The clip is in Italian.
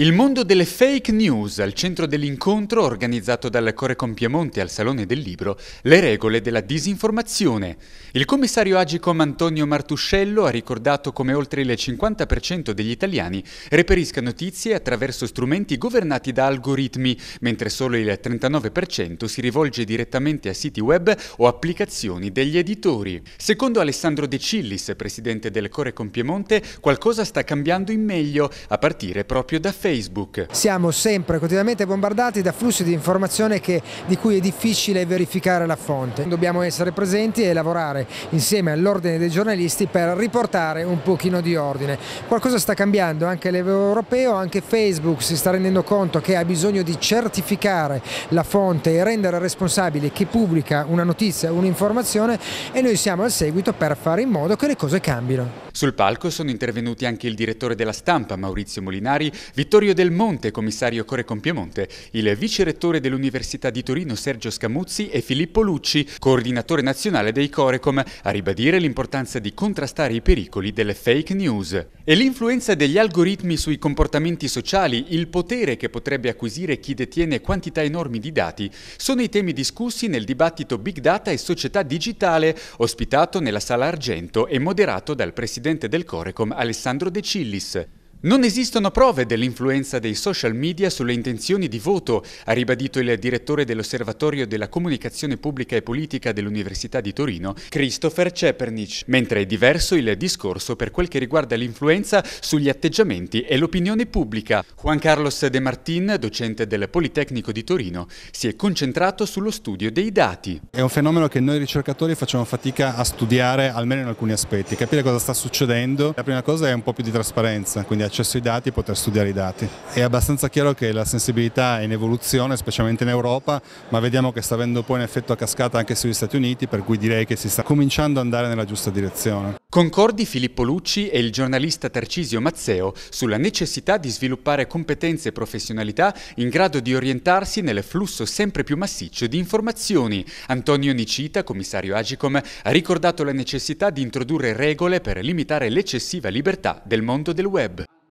Il mondo delle fake news al centro dell'incontro organizzato dal Corecom Piemonte al Salone del Libro, le regole della disinformazione. Il commissario Agicom Antonio Martuscello ha ricordato come oltre il 50% degli italiani reperisca notizie attraverso strumenti governati da algoritmi, mentre solo il 39% si rivolge direttamente a siti web o applicazioni degli editori. Secondo Alessandro De Cillis, presidente del Corecom Piemonte, qualcosa sta cambiando in meglio, a partire proprio da Facebook. Facebook. Siamo sempre quotidianamente bombardati da flussi di informazione che, di cui è difficile verificare la fonte. Dobbiamo essere presenti e lavorare insieme all'ordine dei giornalisti per riportare un pochino di ordine. Qualcosa sta cambiando anche a livello europeo, anche Facebook si sta rendendo conto che ha bisogno di certificare la fonte e rendere responsabile chi pubblica una notizia, un'informazione e noi siamo al seguito per fare in modo che le cose cambino. Sul palco sono intervenuti anche il direttore della stampa Maurizio Molinari, Vittorio Del Monte, commissario Core Piemonte, il vice rettore dell'Università di Torino Sergio Scamuzzi e Filippo Lucci, coordinatore nazionale dei Corecom, a ribadire l'importanza di contrastare i pericoli delle fake news. E l'influenza degli algoritmi sui comportamenti sociali, il potere che potrebbe acquisire chi detiene quantità enormi di dati, sono i temi discussi nel dibattito Big Data e Società Digitale, ospitato nella Sala Argento e moderato dal Presidente presidente del Corecom Alessandro De Cillis. Non esistono prove dell'influenza dei social media sulle intenzioni di voto, ha ribadito il direttore dell'Osservatorio della Comunicazione Pubblica e Politica dell'Università di Torino, Christopher Cepernic, mentre è diverso il discorso per quel che riguarda l'influenza sugli atteggiamenti e l'opinione pubblica. Juan Carlos De Martin, docente del Politecnico di Torino, si è concentrato sullo studio dei dati. È un fenomeno che noi ricercatori facciamo fatica a studiare, almeno in alcuni aspetti, capire cosa sta succedendo. La prima cosa è un po' più di trasparenza, quindi accesso ai dati e poter studiare i dati. È abbastanza chiaro che la sensibilità è in evoluzione, specialmente in Europa, ma vediamo che sta avendo poi un effetto a cascata anche sugli Stati Uniti, per cui direi che si sta cominciando ad andare nella giusta direzione. Concordi Filippo Lucci e il giornalista Tarcisio Mazzeo sulla necessità di sviluppare competenze e professionalità in grado di orientarsi nel flusso sempre più massiccio di informazioni. Antonio Nicita, commissario Agicom, ha ricordato la necessità di introdurre regole per limitare l'eccessiva libertà del mondo del web.